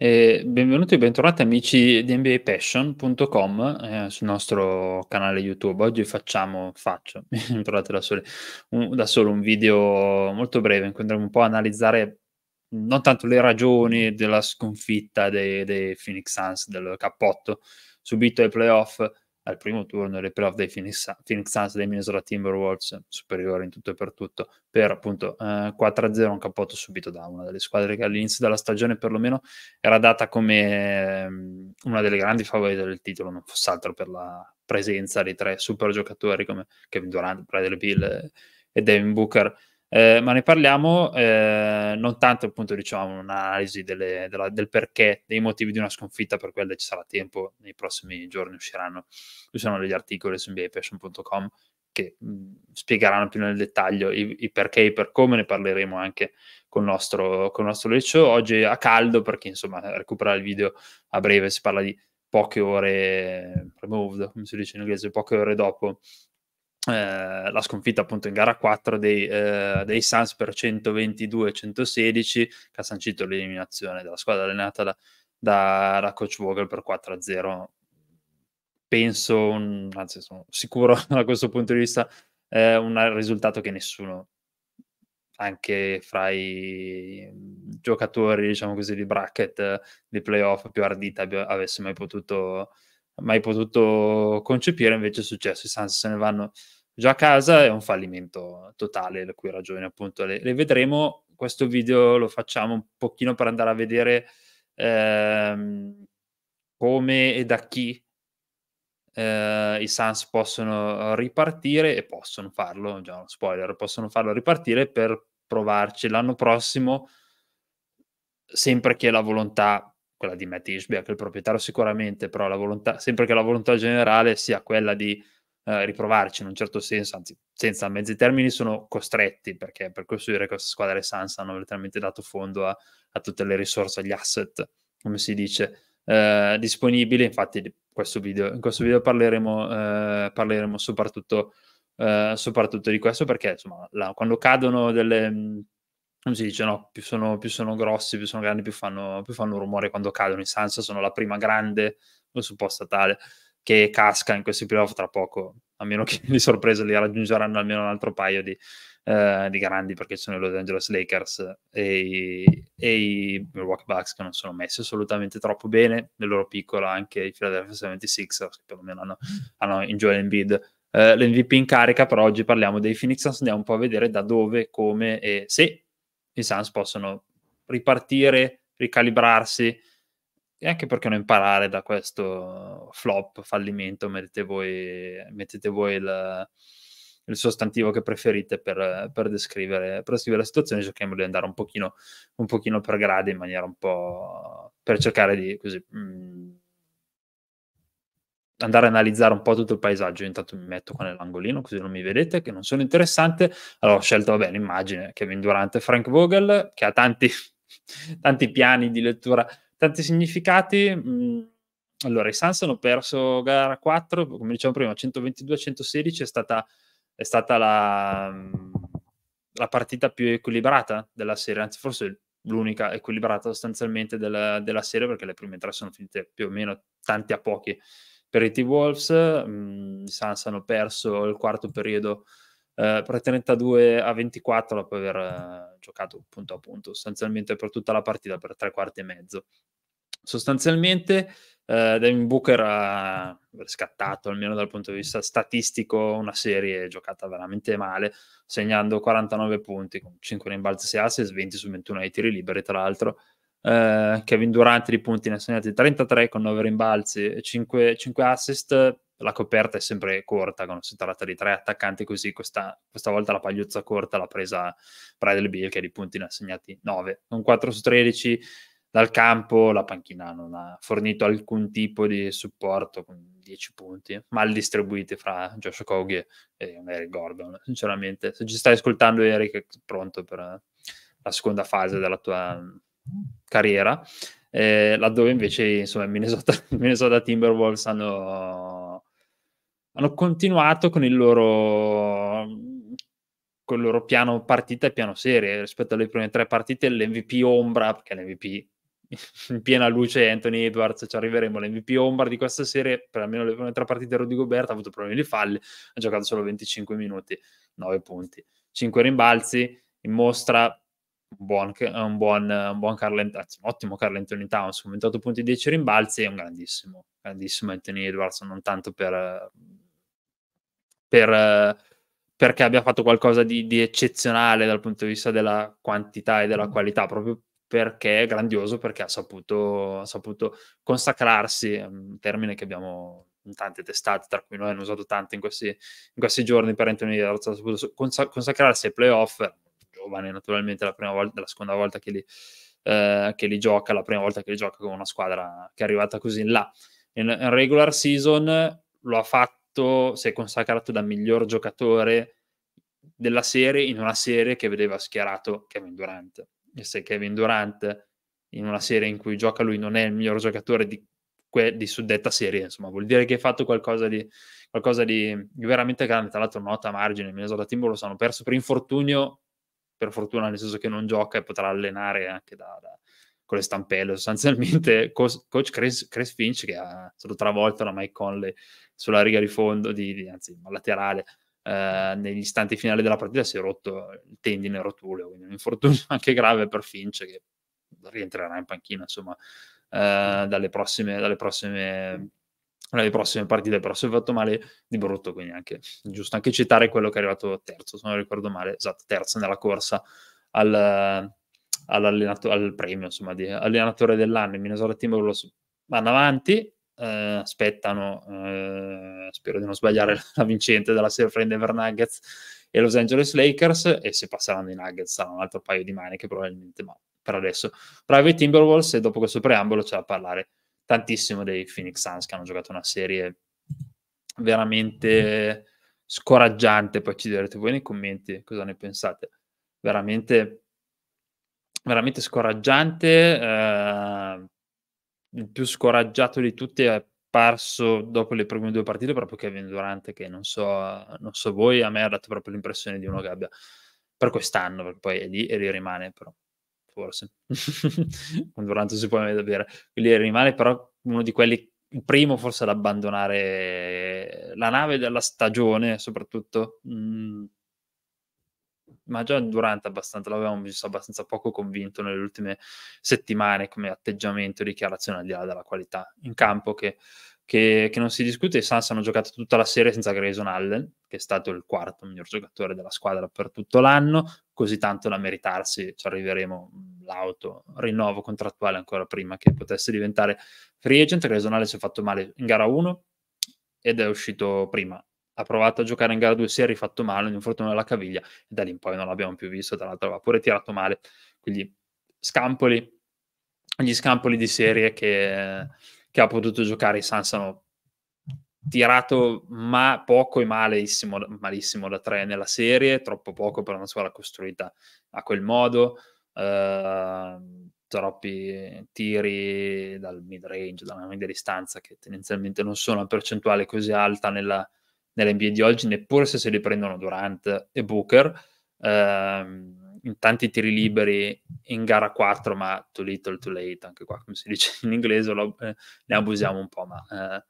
Eh, benvenuti e bentornati amici di nbapassion.com eh, sul nostro canale YouTube. Oggi facciamo, faccio, mi da, sole, un, da solo un video molto breve in cui andremo un po' a analizzare non tanto le ragioni della sconfitta dei, dei Phoenix Suns, del cappotto subito ai playoff, al primo turno delle playoff dei Phoenix, Phoenix Suns dei Minnesota Timberwolves, superiore in tutto e per tutto, per appunto eh, 4-0, un cappotto subito da una delle squadre che all'inizio della stagione perlomeno era data come eh, una delle grandi favorite del titolo, non fosse altro per la presenza dei tre super giocatori come Kevin Durant, Bradley Bill e Devin Booker eh, ma ne parliamo eh, non tanto appunto diciamo un'analisi delle, della, del perché, dei motivi di una sconfitta, per quelle ci sarà tempo, nei prossimi giorni usciranno, ci sono degli articoli su nbapassion.com che mh, spiegheranno più nel dettaglio i, i perché e per come, ne parleremo anche con il nostro, con il nostro leccio oggi a caldo perché insomma recuperare il video a breve si parla di poche ore removed, come si dice in inglese, poche ore dopo eh, la sconfitta appunto in gara 4 dei, eh, dei Suns per 122-116 che ha sancito l'eliminazione della squadra allenata da, da, da Coach Vogel per 4-0 penso, un, anzi sono sicuro da questo punto di vista, eh, un risultato che nessuno, anche fra i giocatori, diciamo così, di bracket, eh, di playoff più ardita, abbia, avesse mai potuto, mai potuto concepire. Invece è successo, i Sans se ne vanno Già a casa è un fallimento totale, le cui ragioni appunto le, le vedremo. Questo video lo facciamo un pochino per andare a vedere ehm, come e da chi eh, i Suns possono ripartire e possono farlo, già uno spoiler, possono farlo ripartire per provarci l'anno prossimo, sempre che la volontà, quella di Matt Ishbia, che è il proprietario sicuramente, però la volontà, sempre che la volontà generale sia quella di eh, riprovarci in un certo senso, anzi senza mezzi termini sono costretti perché per costruire questa squadra le Sans hanno letteralmente dato fondo a, a, tutte le risorse, agli asset, come si dice, eh, disponibili. Infatti questo video, in questo video parleremo, eh, parleremo soprattutto, eh, soprattutto, di questo perché insomma la, quando cadono delle... Mm, come si dice, no? più, sono, più sono grossi, più sono grandi, più fanno, più fanno rumore quando cadono. I Sans sono la prima grande, lo supposta tale, che casca in questi playoff tra poco, a meno che di sorpresa li raggiungeranno almeno un altro paio di, eh, di grandi, perché sono i Los Angeles Lakers e i, e i Milwaukee Bucks che non sono messi assolutamente troppo bene, nel loro piccolo anche i Philadelphia 76ers che perlomeno hanno, hanno in Joel Embiid Uh, eh, l'MVP in carica, però oggi parliamo dei Phoenix Suns, andiamo un po' a vedere da dove, come e se i Suns possono ripartire, ricalibrarsi e anche perché non imparare da questo flop, fallimento, mettete voi, mettete voi il, il, sostantivo che preferite per, per, descrivere, per descrivere la situazione, cerchiamo di andare un pochino, un pochino per gradi, in maniera un po' per cercare di così, mh, mm, andare a analizzare un po' tutto il paesaggio. Io intanto mi metto qua nell'angolino così non mi vedete, che non sono interessante. Allora ho scelto, va bene, immagine, Kevin Durant e Frank Vogel, che ha tanti, tanti piani di lettura tanti significati. Mm, allora, i Suns hanno perso gara 4, come dicevo prima, 122-116 è stata, è stata la, mm, la, partita più equilibrata della serie, anzi forse l'unica equilibrata sostanzialmente della, della serie, perché le prime tre sono finite più o meno tanti a pochi per i T-Wolves. Mm, I Suns hanno perso il quarto periodo eh, per 32 a 24 dopo aver eh, giocato punto a punto sostanzialmente per tutta la partita per tre quarti e mezzo sostanzialmente eh, Devin Booker ha scattato almeno dal punto di vista statistico una serie giocata veramente male segnando 49 punti con 5 rimbalzi 6 assist 20 su 21 ai tiri liberi tra l'altro eh, Kevin Durant di punti ne ha segnati 33 con 9 rimbalzi, 5, 5 assist, la coperta è sempre corta quando si tratta di tre attaccanti così questa, questa volta la pagliuzza corta l'ha presa Bradley Bill che di punti ne ha segnati 9 con 4 su 13 dal campo la panchina non ha fornito alcun tipo di supporto con 10 punti mal distribuiti fra Josh Kogi e Eric Gordon sinceramente se ci stai ascoltando Eric è pronto per la seconda fase della tua carriera, eh, laddove invece insomma, Minnesota, Minnesota Timberwolves hanno, hanno continuato con il loro con il loro piano partita e piano serie rispetto alle prime tre partite l'MVP ombra perché l'MVP in piena luce è Anthony Edwards ci arriveremo l'MVP ombra di questa serie per almeno le prime tre partite Rudy Gobert ha avuto problemi di falli ha giocato solo 25 minuti 9 punti 5 rimbalzi in mostra buon, un, buon, un buon Carl, anzi, un ottimo Carl Anthony Towns con 28 punti e 10 rimbalzi è un grandissimo, grandissimo Anthony Edwards, non tanto per, per, perché abbia fatto qualcosa di, di, eccezionale dal punto di vista della quantità e della mm. qualità, proprio perché è grandioso, perché ha saputo, ha saputo consacrarsi, un termine che abbiamo in tante testate, tra cui noi hanno usato tante in questi, in questi giorni per Anthony Edwards, ha saputo consacrarsi ai playoff, giovane, naturalmente la, prima volta, la seconda volta che li, eh, che li gioca, la prima volta che li gioca con una squadra che è arrivata così in là. In, in regular season lo ha fatto, si è consacrato da miglior giocatore della serie in una serie che vedeva schierato Kevin Durant. E se Kevin Durant in una serie in cui gioca lui non è il miglior giocatore di, que- di suddetta serie, insomma, vuol dire che ha fatto qualcosa di, qualcosa di, veramente grande. Tra l'altro, nota a margine, il Minnesota Timberwolves hanno perso per infortunio per fortuna nel senso che non gioca e potrà allenare anche da, da con le stampelle. Sostanzialmente, coach Chris, Chris Finch, che ha stato travolto da Mike Conley sulla riga di fondo, di, di, anzi, laterale, eh, negli istanti finali della partita, si è rotto il tendine rotuleo. Quindi, un infortunio anche grave per Finch, che rientrerà in panchina, insomma, eh, dalle prossime, dalle prossime alle prossime partite, però si è fatto male di brutto, quindi anche giusto anche citare quello che è arrivato terzo, se non ricordo male, esatto, terzo nella corsa al, al premio, insomma, di allenatore dell'anno, il Minnesota Timberwolves vanno avanti, eh, aspettano, eh, spero di non sbagliare la vincente della serie fra Denver Nuggets e Los Angeles Lakers, e se passeranno i Nuggets sarà un altro paio di maniche probabilmente, ma per adesso. Private Timberwolves e dopo questo preambolo c'è da parlare tantissimo dei Phoenix Suns che hanno giocato una serie veramente scoraggiante. Poi ci direte voi nei commenti cosa ne pensate. Veramente, veramente scoraggiante. Eh, il più scoraggiato di tutti è apparso dopo le prime due partite proprio Kevin Durant, che non so, non so voi, a me ha dato proprio l'impressione di uno che abbia per quest'anno, perché poi è lì e lì rimane però forse, quando Orlando si può vedere, quindi rimane però uno di quelli, il primo forse ad abbandonare eh, la nave della stagione soprattutto, mm. ma già durante abbastanza, l'avevamo visto abbastanza poco convinto nelle ultime settimane come atteggiamento e dichiarazione al di là della qualità in campo che che, che non si discute. I Suns hanno giocato tutta la serie senza Grayson Allen, che è stato il quarto miglior giocatore della squadra per tutto l'anno, così tanto da meritarsi, ci arriveremo, l'auto, rinnovo contrattuale ancora prima che potesse diventare free agent. Grayson Allen si è fatto male in gara 1 ed è uscito prima ha provato a giocare in gara 2, si è rifatto male, un infortunio alla caviglia, e da lì in poi non l'abbiamo più visto, tra l'altro ha pure tirato male, quindi scampoli, gli scampoli di serie che, che ha potuto giocare i Suns hanno tirato ma poco e malissimo, malissimo, da tre nella serie, troppo poco per una squadra costruita a quel modo, eh, troppi tiri dal mid range, dalla media distanza che tendenzialmente non sono a percentuale così alta nella, NBA di oggi, neppure se se li prendono Durant e Booker. Eh, in tanti tiri liberi in gara 4, ma too little, too late, anche qua come si dice in inglese, lo, eh, ne mm-hmm. abusiamo un po', ma eh,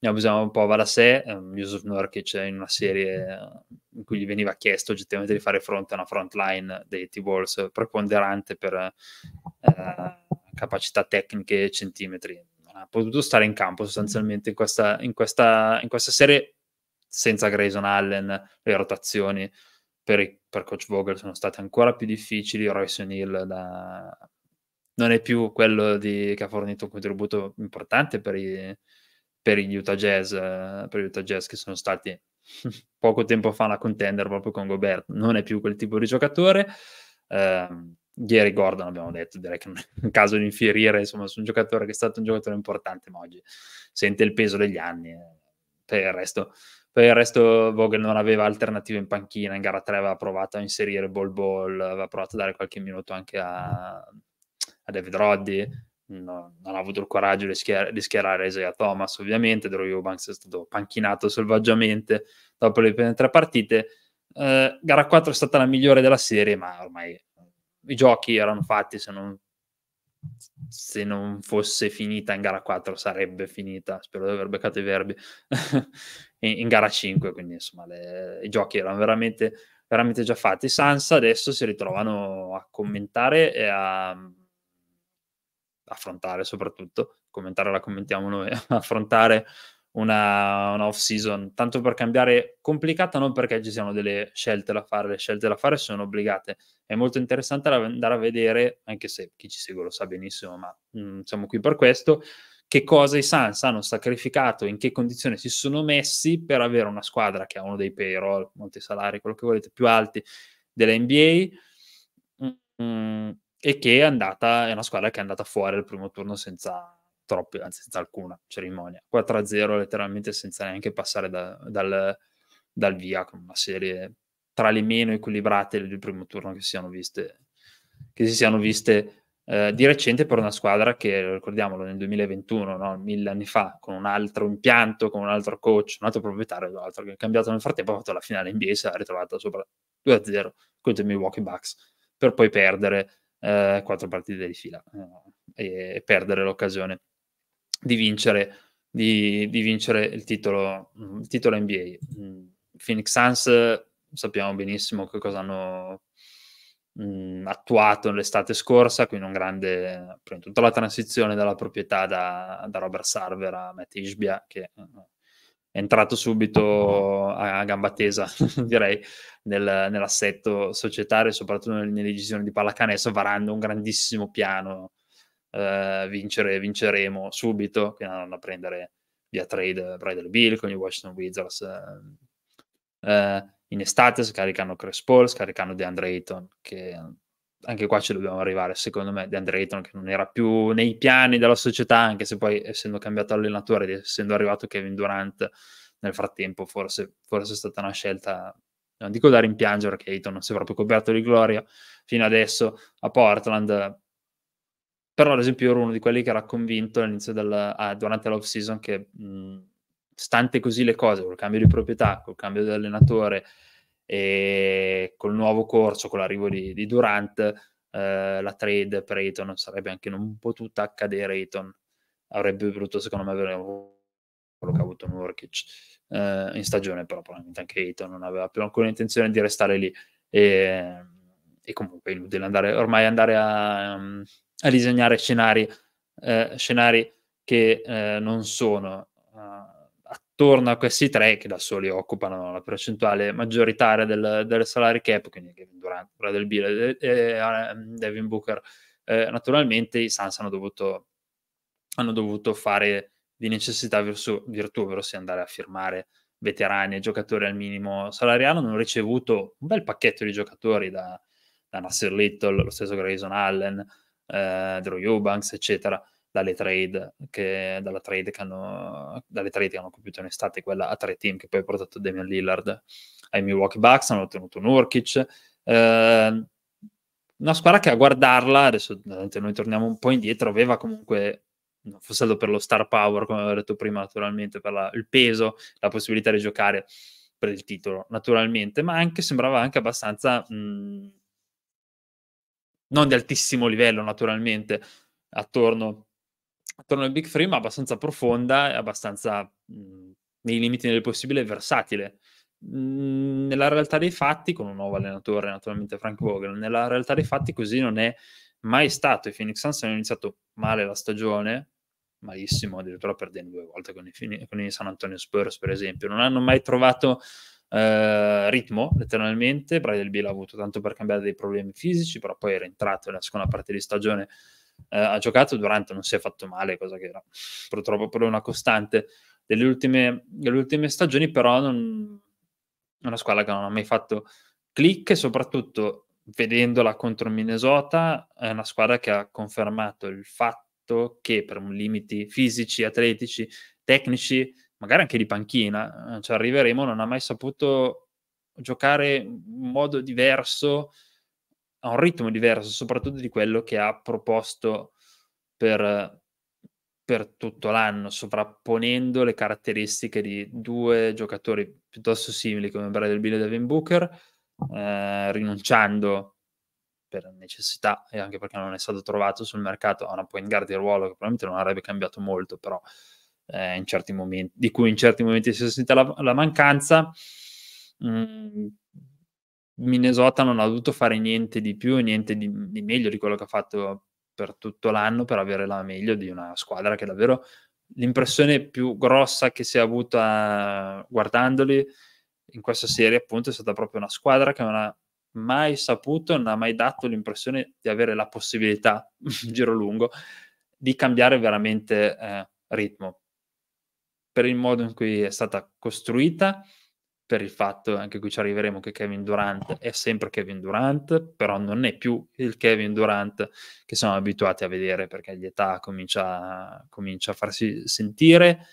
ne abusiamo un po' va da sé. Yusuf Nurkic in una serie eh, in cui gli veniva chiesto oggettivamente di fare fronte a una front line dei T-Balls preponderante per eh, capacità tecniche e centimetri. Non ha potuto stare in campo sostanzialmente in questa, in questa, in questa serie senza Grayson Allen, le rotazioni, per, per coach Vogel sono state ancora più difficili. Royce O'Neill da... non è più quello di, che ha fornito un contributo importante per, i, per gli Utah Jazz, eh, per gli Utah Jazz che sono stati poco tempo fa la contender proprio con Gobert. Non è più quel tipo di giocatore. Eh, Gary Gordon abbiamo detto, direi che è un caso di infierire insomma, su un giocatore che è stato un giocatore importante, ma oggi sente il peso degli anni. Eh, per il resto per il resto Vogel non aveva alternative in panchina, in gara 3 aveva provato a inserire Ball Ball, aveva provato a dare qualche minuto anche a, a David Roddy, no, non ha avuto il coraggio di, schier- di schierare Isaiah Thomas ovviamente, Drew Eubanks è stato panchinato selvaggiamente dopo le prime tre partite. Eh, gara 4 è stata la migliore della serie, ma ormai i giochi erano fatti, se non se non fosse finita in gara 4 sarebbe finita, spero di aver beccato i verbi, in, in, gara 5, quindi insomma le, i giochi erano veramente, veramente già fatti. Sansa adesso si ritrovano a commentare e a affrontare soprattutto, commentare la commentiamo noi, affrontare una, una off-season, tanto per cambiare complicata, non perché ci siano delle scelte da fare, le scelte da fare sono obbligate. È molto interessante andare a vedere, anche se chi ci segue lo sa benissimo, ma mh, mm, siamo qui per questo, che cosa i Suns hanno sacrificato, in che condizioni si sono messi per avere una squadra che ha uno dei payroll, molti salari, quello che volete, più alti della NBA mm, mm, e che è andata, è una squadra che è andata fuori al primo turno senza troppi, anzi senza alcuna cerimonia. 4-0 letteralmente senza neanche passare da, dal, dal, via, con una serie tra le meno equilibrate del primo turno che si siano viste, si siano viste eh, di recente per una squadra che, ricordiamolo, nel 2021, no? mille anni fa, con un altro impianto, con un altro coach, un altro proprietario, un altro che è cambiato nel frattempo, ha fatto la finale in NBA e si è ritrovata sopra 2-0 contro i Milwaukee Bucks, per poi perdere eh, quattro partite di fila eh, e perdere l'occasione di vincere, di, di vincere il, titolo, mm, il, titolo, NBA. Mm, Phoenix Suns sappiamo benissimo che cosa hanno mh, mm, attuato l'estate scorsa, quindi un grande, tutta la transizione dalla proprietà da, da Robert Sarver a Matt Ishbia, che eh, è entrato subito a, a gamba tesa, direi, nel, nell'assetto societario, soprattutto nelle decisioni di pallacanestro, varando un grandissimo piano eh, vincere, vinceremo subito, quindi andranno a prendere via trade Bradley Bill con i Washington Wizards. Eh, eh, in estate scaricano Chris Paul, scaricano DeAndre Ayton, che anche qua ci dobbiamo arrivare, secondo me, DeAndre Ayton che non era più nei piani della società, anche se poi essendo cambiato allenatore ed essendo arrivato Kevin Durant, nel frattempo forse, forse è stata una scelta, non dico da rimpiangere perché Ayton non si è proprio coperto di gloria fino adesso a Portland, però, ad esempio, io ero uno di quelli che era convinto all'inizio del, ah, durante l'off season che, mh, stante così le cose, col cambio di proprietà, col cambio di allenatore e col nuovo corso, con l'arrivo di, di Durant, eh, la trade per Eton sarebbe anche non potuta accadere. Eton avrebbe voluto secondo me, avere quello che ha avuto Nurkic eh, in stagione, però probabilmente anche Eton non aveva più alcuna intenzione di restare lì. E, e comunque è inutile andare, ormai andare a. Um, a disegnare scenari, eh, scenari che eh, non sono eh, attorno a questi tre che da soli occupano la percentuale maggioritaria del, del salary cap, quindi Kevin Durant, Bradley Bill e, e ehm, Devin Booker. Eh, naturalmente i Sans hanno dovuto, hanno dovuto fare di necessità verso virtù, ovvero sia andare a firmare veterani e giocatori al minimo salariale, hanno ricevuto un bel pacchetto di giocatori da, da Nasser Little, lo stesso Grayson Allen, eh, Drew Eubanks, eccetera, dalle trade che, dalla trade che hanno, dalle trade che hanno compiuto in estate, quella a tre team che poi ha portato Damian Lillard ai Milwaukee Bucks, hanno ottenuto Nurkic. Eh, una squadra che a guardarla, adesso eh, noi torniamo un po' indietro, aveva comunque non fosse stato per lo star power, come avevo detto prima, naturalmente, per la, il peso, la possibilità di giocare per il titolo, naturalmente, ma anche sembrava anche abbastanza mh, non di altissimo livello naturalmente, attorno, attorno al Big Three, ma abbastanza profonda e abbastanza mh, mhmm, nei limiti del possibile versatile. Mh, mhmm, nella realtà dei fatti, con un nuovo allenatore, naturalmente Frank Vogel, nella realtà dei fatti così non è mai stato. I Phoenix Suns hanno iniziato male la stagione, malissimo, addirittura perdendo due volte con i, con i San Antonio Spurs, per esempio. Non hanno mai trovato eh, ritmo letteralmente, Bradley Bill ha avuto tanto per cambiare dei problemi fisici, però poi era entrato nella seconda parte di stagione, eh, ha giocato durante, non si è fatto male, cosa che era purtroppo per una costante delle ultime, delle ultime stagioni, però non, una squadra che non ha mai fatto click e soprattutto vedendola contro Minnesota è una squadra che ha confermato il fatto che per limiti fisici, atletici, tecnici magari anche di panchina, eh, ci arriveremo, non ha mai saputo giocare in modo diverso, a un ritmo diverso, soprattutto di quello che ha proposto per, per tutto l'anno, sovrapponendo le caratteristiche di due giocatori piuttosto simili come Bradley Bill e Devin Booker, eh, rinunciando per necessità e anche perché non è stato trovato sul mercato a una point guard di ruolo che probabilmente non avrebbe cambiato molto, però eh, momenti, di cui in certi momenti si è sentita la, la mancanza. Mm, Minnesota non ha dovuto fare niente di più, e niente di, di meglio di quello che ha fatto per tutto l'anno per avere la meglio di una squadra che davvero l'impressione più grossa che si è avuta guardandoli in questa serie appunto è stata proprio una squadra che non ha mai saputo, non ha mai dato l'impressione di avere la possibilità, giro lungo, di cambiare veramente eh, ritmo per il modo in cui è stata costruita, per il fatto, anche qui ci arriveremo, che Kevin Durant è sempre Kevin Durant, però non è più il Kevin Durant che siamo abituati a vedere perché l'età comincia, comincia a farsi sentire,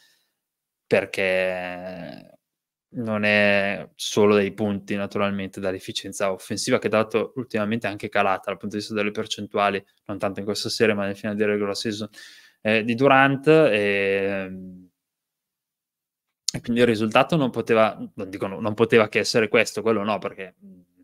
perché non è solo dei punti naturalmente dall'efficienza offensiva che dato ultimamente è anche calata dal punto di vista delle percentuali, non tanto in questa serie ma nel finale di regular season eh, di Durant. E, e quindi il risultato non poteva, non, dico, non poteva che essere questo, quello no, perché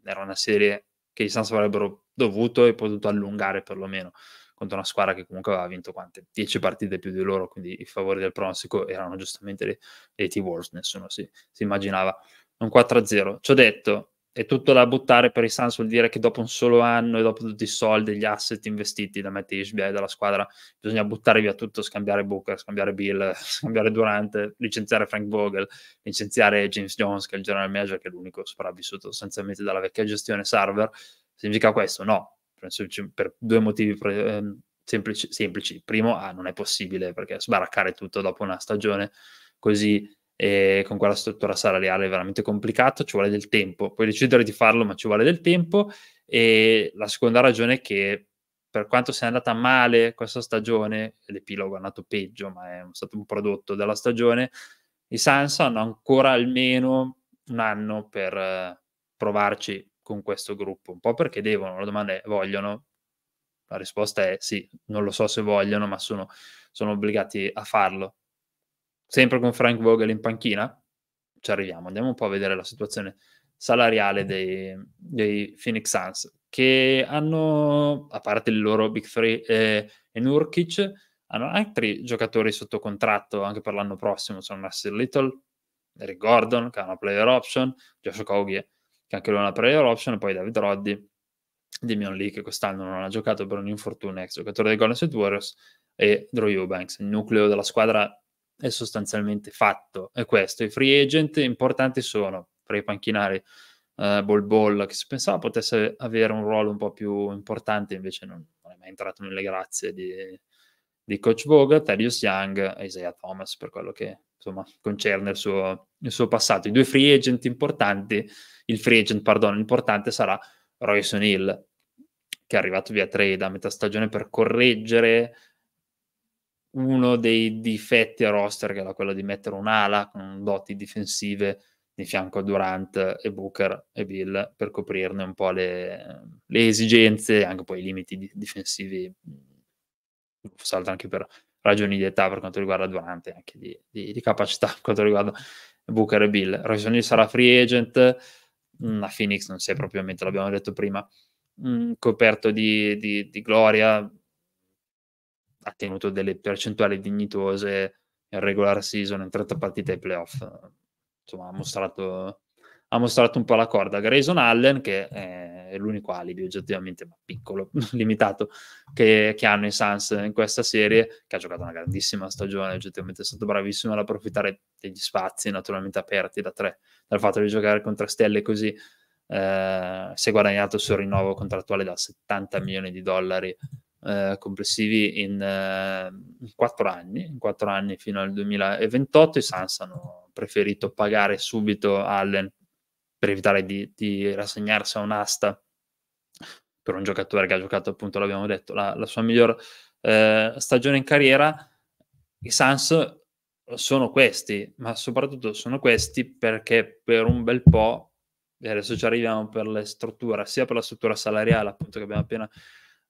era una serie che i Suns avrebbero dovuto e potuto allungare perlomeno contro una squadra che comunque aveva vinto quante? 10 partite più di loro, quindi i favori del pronostico erano giustamente le T-Wolves, nessuno si, si immaginava un 4-0. Ci ho detto, è tutto da buttare per i Suns vuol dire che dopo un solo anno e dopo tutti i soldi e gli asset investiti da Matt Ishbia e dalla squadra bisogna buttare via tutto, scambiare Booker, scambiare Bill, scambiare Durante, licenziare Frank Vogel, licenziare James Jones che è il general manager che è l'unico sopravvissuto sostanzialmente dalla vecchia gestione server significa questo? No, per due motivi ehm, semplici, semplici. primo, ah, non è possibile perché sbaraccare tutto dopo una stagione così e con quella struttura salariale è veramente complicato, ci vuole del tempo. Puoi decidere di farlo, ma ci vuole del tempo. E la seconda ragione è che per quanto sia andata male questa stagione, l'epilogo è andato peggio, ma è stato un prodotto della stagione, i Sans hanno ancora almeno un anno per eh, provarci con questo gruppo, un po' perché devono, la domanda è vogliono, la risposta è sì, non lo so se vogliono, ma sono, sono obbligati a farlo sempre con Frank Vogel in panchina, ci arriviamo, andiamo un po' a vedere la situazione salariale dei, dei Phoenix Suns, che hanno, a parte il loro Big Three eh, e Nurkic, hanno altri giocatori sotto contratto anche per l'anno prossimo, sono Nasser Little, Eric Gordon, che ha una player option, Josh Kogie, che anche lui ha una player option, poi David Roddy, Damian Lee, che quest'anno non ha giocato per un infortunio, ex giocatore dei Golden State Warriors, e Drew Eubanks, il nucleo della squadra è sostanzialmente fatto. È questo. I free agent importanti sono, per panchinare uh, Bol Bol, che si pensava potesse avere un ruolo un po' più importante, invece non, non è mai entrato nelle grazie di, di Coach Vogue, Thaddeus Young e Isaiah Thomas, per quello che insomma, concerne il suo, il suo, passato. I due free agent importanti, il free agent, pardon, importante sarà Royce O'Neill, che è arrivato via trade a metà stagione per correggere uno dei difetti a roster, che era quello di mettere un'ala con doti difensive di fianco a Durant e Booker e Bill per coprirne un po' le, le esigenze e anche poi i limiti di, difensivi, mm, salto anche per ragioni di età per quanto riguarda Durant e anche di, di, di capacità per quanto riguarda Booker e Bill. Royson Hill sarà free agent, la mm, Phoenix non si è propriamente, l'abbiamo detto prima, mh, mm, coperto di, di gloria, ha tenuto delle percentuali dignitose in regular season, in 30 partite ai playoff. Insomma, ha mostrato, ha mostrato un po' la corda. Grayson Allen, che è l'unico alibi oggettivamente, ma piccolo, limitato, che, che, hanno i Suns in questa serie, che ha giocato una grandissima stagione, oggettivamente è stato bravissimo ad approfittare degli spazi naturalmente aperti da tre, dal fatto di giocare con tre stelle così. Eh, si è guadagnato sul rinnovo contrattuale da 70 milioni di dollari eh, complessivi in, eh, in, 4 anni, in 4 anni fino al 2028. I Suns hanno preferito pagare subito Allen per evitare di, di rassegnarsi a un'asta per un giocatore che ha giocato, appunto, l'abbiamo detto, la, la sua miglior eh, stagione in carriera. I Suns sono questi, ma soprattutto sono questi perché per un bel po', e adesso ci arriviamo per le strutture, sia per la struttura salariale, appunto, che abbiamo appena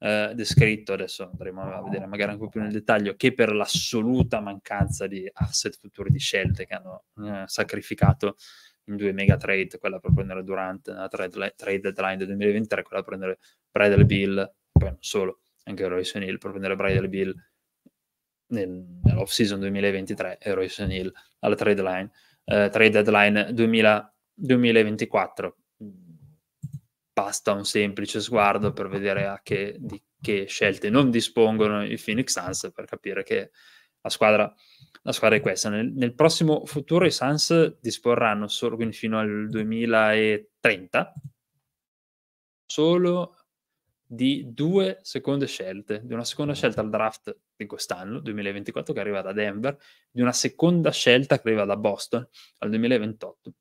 eh, descritto, adesso andremo a vedere magari anche più nel dettaglio, che per l'assoluta mancanza di asset futuri di scelte che hanno eh, sacrificato in due mega trade, quella per prendere durante la trade, trade deadline del 2023, quella per prendere Bridal Bill, poi non solo, anche Royce O'Neill, per prendere Bridal Bill nel, nell'off season 2023 e Royce O'Neill alla trade, line, eh, trade deadline 2000, 2024 basta un semplice sguardo per vedere a che, di che scelte non dispongono i Phoenix Suns per capire che la squadra, la squadra è questa. Nel, nel, prossimo futuro i Suns disporranno solo, quindi fino al 2030 solo di due seconde scelte, di una seconda scelta al draft di quest'anno, 2024, che arriva da Denver, di una seconda scelta che arriva da Boston al 2028.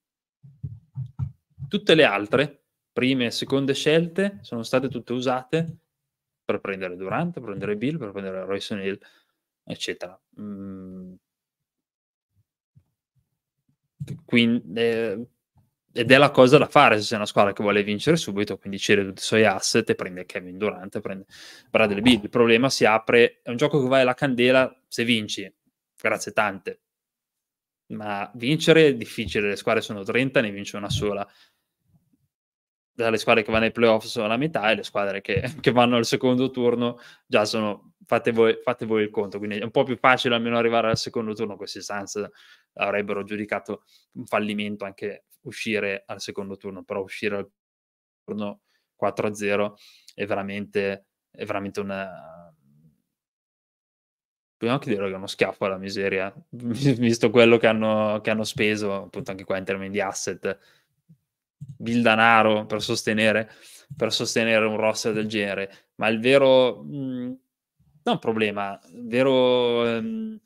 Tutte le altre prime e seconde scelte sono state tutte usate per prendere Durant, per prendere Bill, per prendere Royce O'Neill, eccetera. Mm. Quindi, eh, ed è la cosa da fare se sei una squadra che vuole vincere subito, quindi cede tutti i suoi asset e prende Kevin Durant, prende Bradley Bill. Il problema si apre, è un gioco che vai alla candela se vinci, grazie tante. Ma vincere è difficile, le squadre sono 30, ne vince una sola dalle squadre che vanno ai playoff sono la metà e le squadre che, che vanno al secondo turno già sono, fate voi, fate voi, il conto, quindi è un po' più facile almeno arrivare al secondo turno, questi Sans avrebbero giudicato un fallimento anche uscire al secondo turno, però uscire al turno 4-0 è veramente, è veramente una... Dobbiamo anche dire che è uno schiaffo alla miseria, visto quello che hanno, che hanno speso, appunto anche qua in termini di asset, il bildanaro per sostenere, per sostenere un roster del genere, ma il vero, mh, mm, non problema, il vero mh, ehm,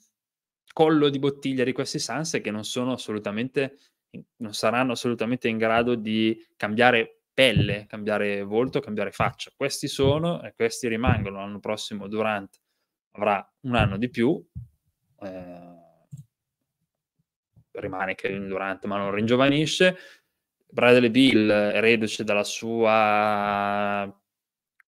collo di bottiglia di questi Sans è che non sono assolutamente, non saranno assolutamente in grado di cambiare pelle, cambiare volto, cambiare faccia. Questi sono e questi rimangono. L'anno prossimo Durant avrà un anno di più, eh, rimane che Durant ma non ringiovanisce, Bradley Bill, reduce dalla sua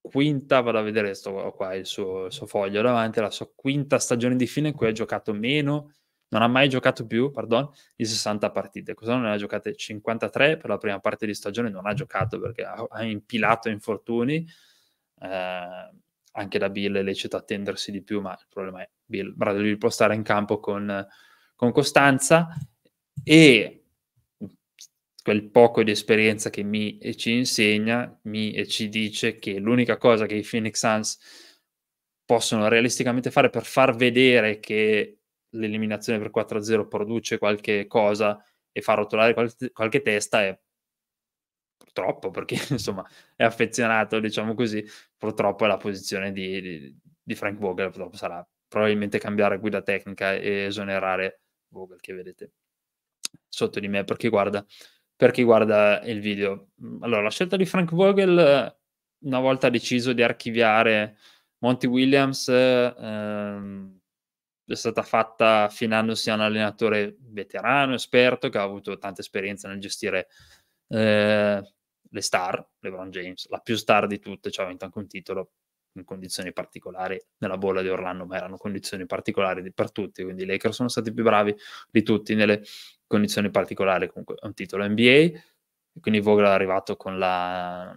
quinta, vado a vedere, sto qua il suo, il suo foglio davanti, la sua quinta stagione di fine in cui ha giocato meno, non ha mai giocato più, pardon, di 60 partite. Cosa non ne ha giocate 53 per la prima parte di stagione, non ha giocato perché ha, ha impilato infortuni. Eh, anche da Bill è lecito attendersi di più, ma il problema è Bill, Bradley Bill può stare in campo con, con costanza e quel poco di esperienza che mi e eh, ci insegna, mi e eh, ci dice che l'unica cosa che i Phoenix Suns possono realisticamente fare per far vedere che l'eliminazione per 4-0 produce qualche cosa e far rotolare qualche, qualche testa è purtroppo, perché insomma è affezionato, diciamo così, purtroppo è la posizione di, di, di Frank Vogel, purtroppo sarà probabilmente cambiare guida tecnica e esonerare Vogel che vedete sotto di me, perché guarda, per chi guarda il video. Mm, allora, la scelta di Frank Vogel, eh, una volta deciso di archiviare Monty Williams, ehm, è stata fatta affinandosi a un allenatore veterano, esperto, che ha avuto tanta esperienza nel gestire eh, le star, LeBron James, la più star di tutte, cioè ha vinto anche un titolo, condizioni particolari nella bolla di Orlando, ma erano condizioni particolari per tutti, quindi i Lakers sono stati più bravi di tutti nelle condizioni particolari, comunque è un titolo NBA, quindi Vogel è arrivato con, la,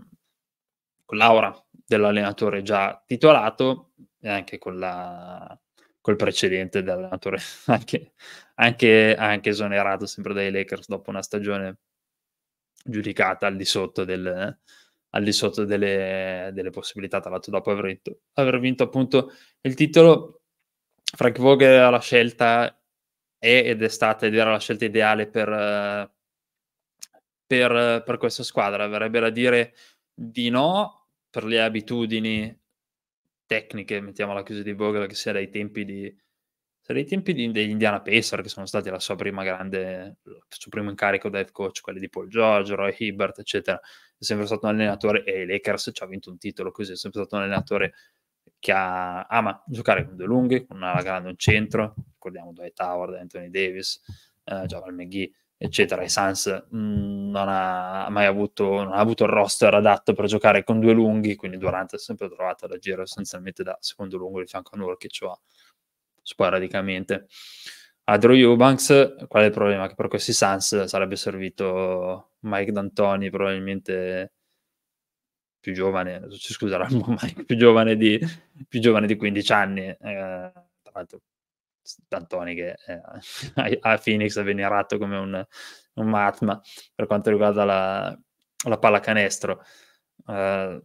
con l'aura dell'allenatore già titolato e anche con la, col precedente dell'allenatore anche, anche, anche esonerato sempre dai Lakers dopo una stagione giudicata al di sotto del al di sotto delle, delle possibilità, tra l'altro dopo aver vinto, aver vinto appunto il titolo, Frank Vogel era la scelta è, ed è stata ed era la scelta ideale per, per, per questa squadra, verrebbe da dire di no per le abitudini tecniche, mettiamola così, di Vogel, che sia dai tempi di, Sarà i tempi di, degli Indiana Pacers, che sono stati la sua prima grande, il suo primo incarico da head coach, quelli di Paul George, Roy Hibbert, eccetera. È sempre stato un allenatore, e i Lakers ci ha vinto un titolo così, è sempre stato un allenatore che ha, ama giocare con due lunghi, con una grande un centro, ricordiamo Dwight Howard, Anthony Davis, eh, Jamal McGee, eccetera. e Sans mm, non ha mai avuto, non ha avuto il roster adatto per giocare con due lunghi, quindi Durant ha sempre trovato da giro essenzialmente da secondo lungo di fianco a Nurkic o sporadicamente. A Drew Eubanks, qual è il problema? Che per questi Sans sarebbe servito Mike D'Antoni, probabilmente più giovane, ci Mike, più giovane di, più giovane di 15 anni. Eh, tra l'altro, D'Antoni che eh, a Phoenix è venerato come un, un matma per quanto riguarda la, la pallacanestro. Eh,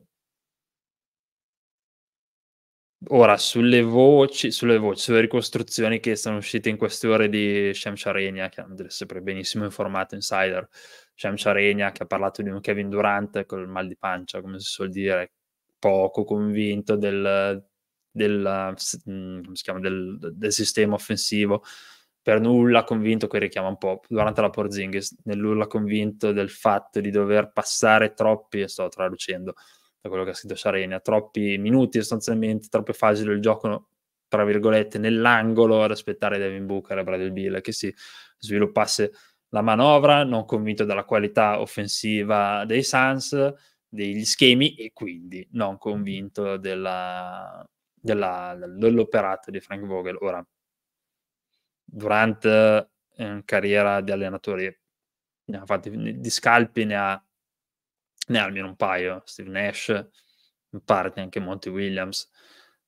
Ora, sulle voci, sulle voci, sulle ricostruzioni che sono uscite in queste ore di Shem Charenia, che è sempre benissimo informato, insider, Shem Charenia che ha parlato di un Kevin Durant col mal di pancia, come si suol dire, poco convinto del, del, mm, chiama, del, del sistema offensivo, per nulla convinto, qui richiama un po' durante la Porzingis, nel nulla convinto del fatto di dover passare troppi, sto traducendo, da quello che ha scritto Sarena, troppi minuti sostanzialmente, troppe fasi del gioco, tra virgolette, nell'angolo ad aspettare Devin Booker e Bradley Bill che si sviluppasse la manovra, non convinto dalla qualità offensiva dei Suns, degli schemi e quindi non convinto della, della, dell'operato di Frank Vogel. Ora, durante eh, carriera di allenatore ne ha fatti di scalpi, ne ha ne ha almeno un paio, Steve Nash, in parte anche Monty Williams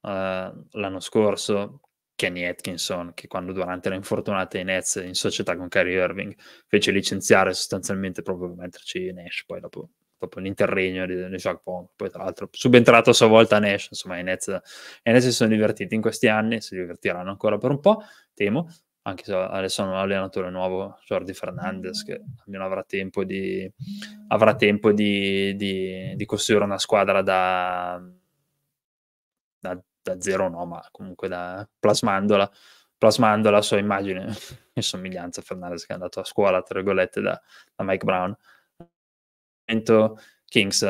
uh, l'anno scorso, Kenny Atkinson, che quando durante la infortunata in Nets in società con Kyrie Irving fece licenziare sostanzialmente proprio per metterci Nash, poi dopo, dopo l'interregno di, di Jacques Pong, poi tra l'altro subentrato a sua volta Nash, insomma i Nets, i Nets si sono divertiti in questi anni, si divertiranno ancora per un po', temo, anche se adesso hanno un allenatore nuovo, Jordi Fernandez, mm. che almeno avrà tempo di, avrà tempo di, di, di costruire una squadra da, da, da, zero, no, ma comunque da, plasmandola, plasmando la sua immagine e somiglianza a Fernandez che è andato a scuola, tra virgolette, da, da Mike Brown. Kings,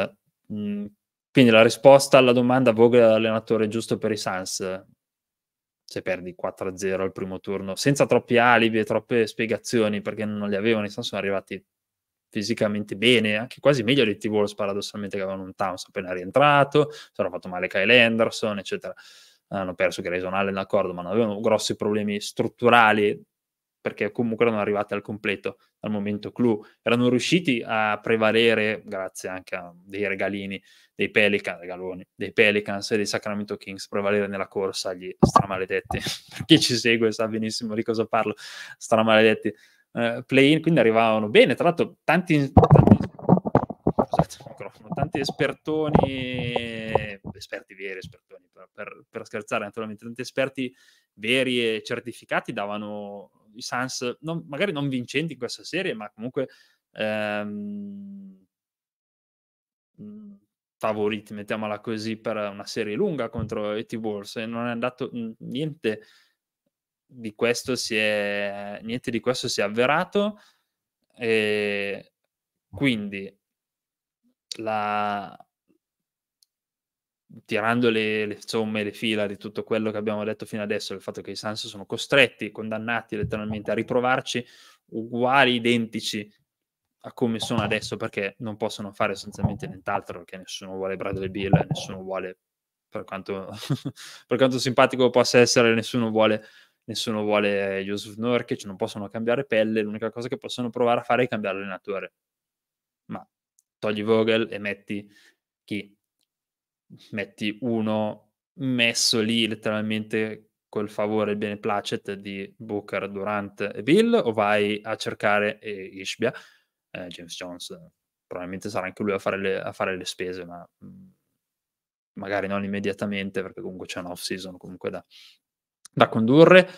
mm, quindi la risposta alla domanda Vogue è l'allenatore giusto per i Suns se perdi 4-0 al primo turno, senza troppi alibi e troppe spiegazioni, perché non li avevano, insomma sono arrivati fisicamente bene, anche quasi meglio di t wolves paradossalmente che avevano un Towns appena rientrato, si era fatto male Kyle Anderson, eccetera. Hanno perso che Grayson Allen d'accordo, ma non avevano grossi problemi strutturali perché comunque erano arrivati al completo al momento clou, erano riusciti a prevalere, grazie anche a dei regalini dei Pelican, regaloni, dei Pelicans e dei Sacramento Kings, prevalere nella corsa agli stramaledetti, per chi ci segue sa benissimo di cosa parlo, stramaledetti, eh, play-in, quindi arrivavano bene, tra l'altro tanti, tanti tanti espertoni, esperti veri, espertoni per, per, per scherzare naturalmente, tanti esperti veri e certificati davano i Suns, non, magari non vincenti in questa serie, ma comunque ehm, mm, favoriti, mettiamola così, per una serie lunga contro i T-Wolves e non è andato niente di questo si è, niente di questo si è avverato e quindi la, tirando le, le somme le fila di tutto quello che abbiamo detto fino adesso, il fatto che i Sans sono costretti, condannati letteralmente a riprovarci uguali, identici a come sono adesso, perché non possono fare sostanzialmente nient'altro, perché nessuno vuole Bradley Bill, nessuno vuole, per quanto, per quanto simpatico possa essere, nessuno vuole nessuno vuole Yusuf Nurkic, non possono cambiare pelle, l'unica cosa che possono provare a fare è cambiare allenatore. Ma togli Vogel e metti chi? metti uno messo lì letteralmente col favore e il beneplacet di Booker, Durant e Bill o vai a cercare eh, Ishbia, eh, James Jones probabilmente sarà anche lui a fare le, a fare le spese ma mm, magari non immediatamente perché comunque c'è un off season comunque da, da condurre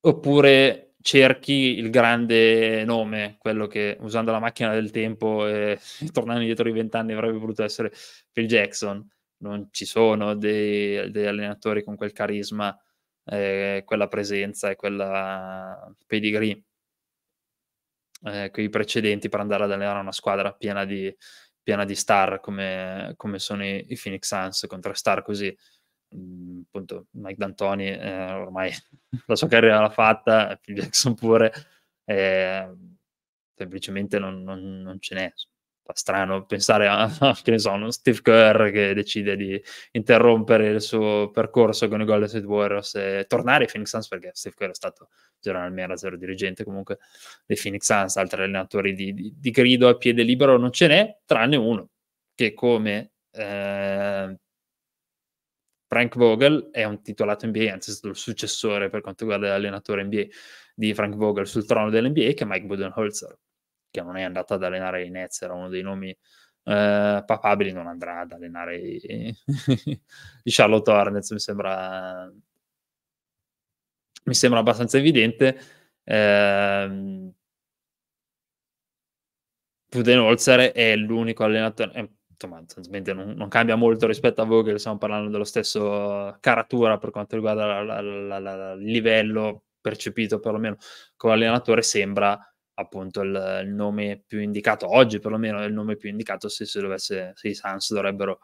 oppure cerchi il grande nome, quello che usando la macchina del tempo e eh, tornando indietro di vent'anni avrebbe voluto essere Phil Jackson, non ci sono dei, degli allenatori con quel carisma, eh, quella presenza e quella pedigree eh, quei precedenti per andare ad allenare una squadra piena di, piena di star come, come sono i, i, Phoenix Suns con tre star così mm, appunto Mike D'Antoni eh, ormai la sua carriera l'ha fatta Phil Jackson pure eh, semplicemente non, non, non ce n'è strano pensare a, che ne so, uno Steve Kerr che decide di interrompere il suo percorso con i Golden State Warriors e tornare ai Phoenix Suns perché Steve Kerr è stato Gerard Almiera, zero dirigente comunque dei Phoenix Suns, altri allenatori di, di, di, grido a piede libero non ce n'è, tranne uno che come eh, Frank Vogel è un titolato NBA, anzi è stato il successore per quanto riguarda l'allenatore NBA di Frank Vogel sul trono dell'NBA che è Mike Budenholzer che non è andato ad allenare i Nets, era uno dei nomi Uh, papabili non andrà ad allenare i, i Charlotte Hornets, mi sembra, mi sembra abbastanza evidente. Uh, ehm, Budenholzer è l'unico allenatore, eh, insomma, non, non, cambia molto rispetto a Vogel, stiamo parlando dello stesso caratura per quanto riguarda il livello percepito perlomeno come allenatore, sembra appunto il, il, nome più indicato, oggi perlomeno è il nome più indicato se, se, dovesse, se i Sans dovrebbero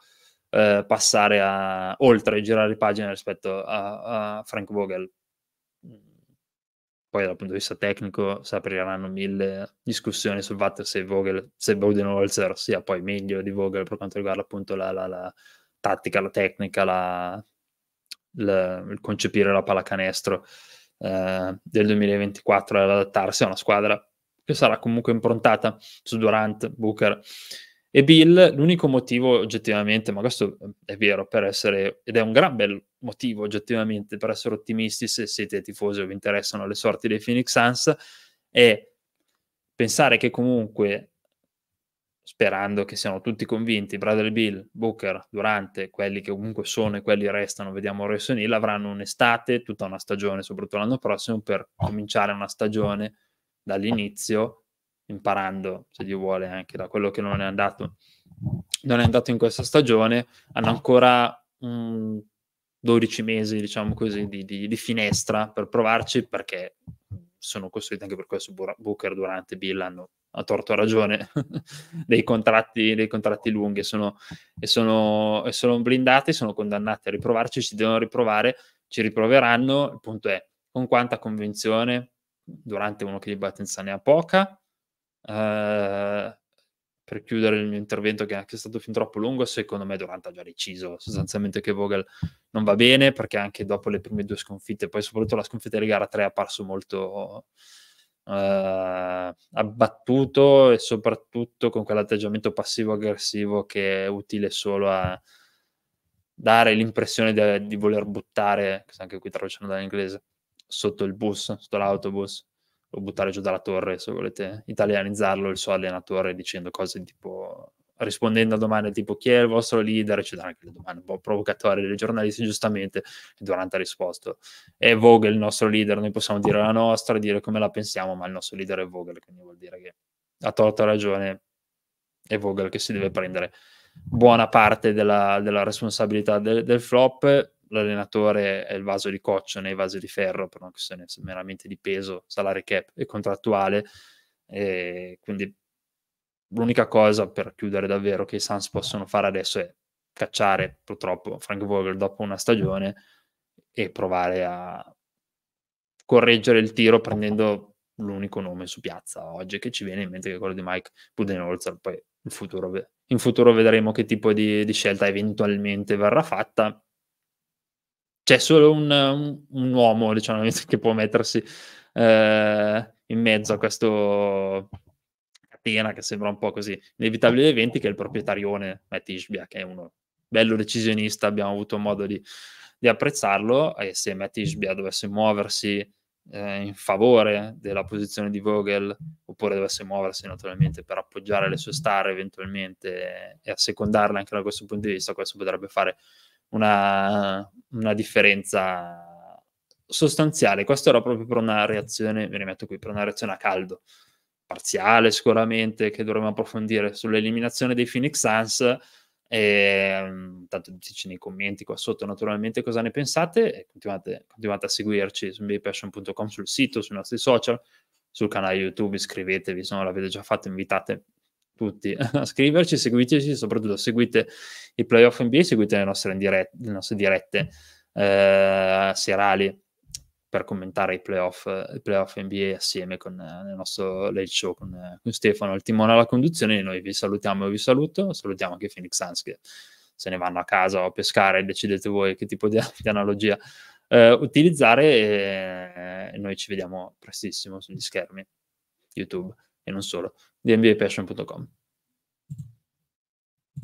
eh, passare a, oltre, girare pagina rispetto a, a Frank Vogel. Poi dal punto di vista tecnico si apriranno mille discussioni sul fatto se Vogel, se Budenholzer sia poi meglio di Vogel per quanto riguarda appunto la, la, la tattica, la tecnica, la, il concepire la pallacanestro eh, del 2024 ad adattarsi a una squadra che sarà comunque improntata su Durant, Booker e Bill. L'unico motivo oggettivamente, ma questo è vero, per essere, ed è un gran bel motivo oggettivamente per essere ottimisti se siete tifosi o vi interessano le sorti dei Phoenix Suns, è pensare che comunque sperando che siano tutti convinti, Bradley Bill, Booker, Durante, quelli che comunque sono e quelli restano, vediamo Orson Hill, avranno un'estate, tutta una stagione, soprattutto l'anno prossimo, per cominciare una stagione dall'inizio, imparando, se Dio vuole, anche da quello che non è andato, non è andato in questa stagione, hanno ancora mh, 12 mesi, diciamo così, di, di, di, finestra per provarci, perché sono costruiti anche per questo Booker durante Bill hanno a torto ragione dei, contratti, dei, contratti, lunghi sono, e, sono, e sono blindati, sono condannati a riprovarci, ci devono riprovare, ci riproveranno, il punto è con quanta convinzione, Durante uno che di Battenza ne ha poca. Uh, per chiudere il mio intervento, che è anche stato fin troppo lungo, secondo me Durante ha già deciso sostanzialmente che Vogel non va bene, perché anche dopo le prime due sconfitte, poi soprattutto la sconfitta di gara 3 è apparso molto uh, abbattuto e soprattutto con quell'atteggiamento passivo-aggressivo che è utile solo a dare l'impressione di, di voler buttare, anche qui traducendo dall'inglese, sotto il bus, sotto l'autobus, o buttare giù dalla torre, se volete italianizzarlo, il suo allenatore dicendo cose tipo rispondendo a domande tipo chi è il vostro leader, eccetera, anche le domande un po' provocatorie dei giornalisti, giustamente, Durante ha risposto, è Vogel il nostro leader, noi possiamo dire la nostra, dire come la pensiamo, ma il nostro leader è Vogel, quindi vuol dire che ha tolto ragione, è Vogel che si deve prendere buona parte della, della responsabilità del, del flop, l'allenatore è il vaso di coccio, nei vasi di ferro, per una questione meramente di peso, salario cap e contrattuale. E quindi l'unica cosa per chiudere davvero che i Suns possono fare adesso è cacciare purtroppo Frank Vogel dopo una stagione e provare a correggere il tiro prendendo l'unico nome su piazza oggi che ci viene in mente che è quello di Mike Budenholzer poi in futuro, in futuro vedremo che tipo di, di scelta eventualmente verrà fatta c'è cioè, solo un, un, un uomo diciamo, che può mettersi eh, in mezzo a questo catena che sembra un po' così inevitabile degli eventi che è il proprietarione Ishbia che è uno bello decisionista abbiamo avuto modo di, di apprezzarlo e se Matt Ishbia dovesse muoversi eh, in favore della posizione di Vogel oppure dovesse muoversi naturalmente per appoggiare le sue star eventualmente e assecondarle anche da questo punto di vista questo potrebbe fare una, una differenza sostanziale. Questo era proprio per una reazione, mi rimetto qui, per una reazione a caldo, parziale sicuramente, che dovremmo approfondire sull'eliminazione dei Phoenix Suns. E, ehm, tanto diteci nei commenti qua sotto naturalmente cosa ne pensate e continuate, continuate a seguirci su mbpassion.com sul sito, sui nostri social, sul canale YouTube, iscrivetevi, se non l'avete già fatto invitate tutti a scriverci, seguiteci, soprattutto seguite i playoff NBA, seguite le nostre, dirette, le nostre dirette eh, serali per commentare i playoff, i playoff NBA assieme con eh, il nostro late show con, eh, con Stefano, il timone alla conduzione. Noi vi salutiamo e vi saluto, salutiamo anche Phoenix Suns che se ne vanno a casa o a pescare, decidete voi che tipo di, di analogia eh, utilizzare e, e noi ci vediamo prestissimo sugli schermi YouTube e non solo, di nvapassion.com.